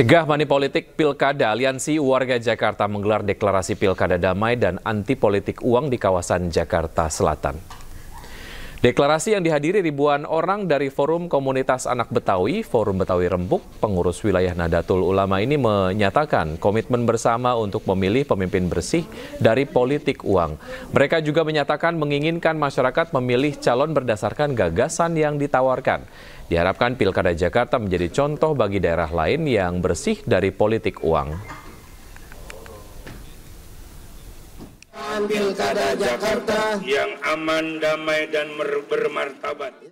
Cegah Mani politik pilkada, Aliansi Warga Jakarta menggelar deklarasi pilkada damai dan anti politik uang di kawasan Jakarta Selatan. Deklarasi yang dihadiri ribuan orang dari Forum Komunitas Anak Betawi, Forum Betawi Rembuk, pengurus wilayah Nadatul Ulama ini menyatakan komitmen bersama untuk memilih pemimpin bersih dari politik uang. Mereka juga menyatakan menginginkan masyarakat memilih calon berdasarkan gagasan yang ditawarkan. Diharapkan Pilkada Jakarta menjadi contoh bagi daerah lain yang bersih dari politik uang. Pilkada Jakarta yang aman, damai, dan bermartabat.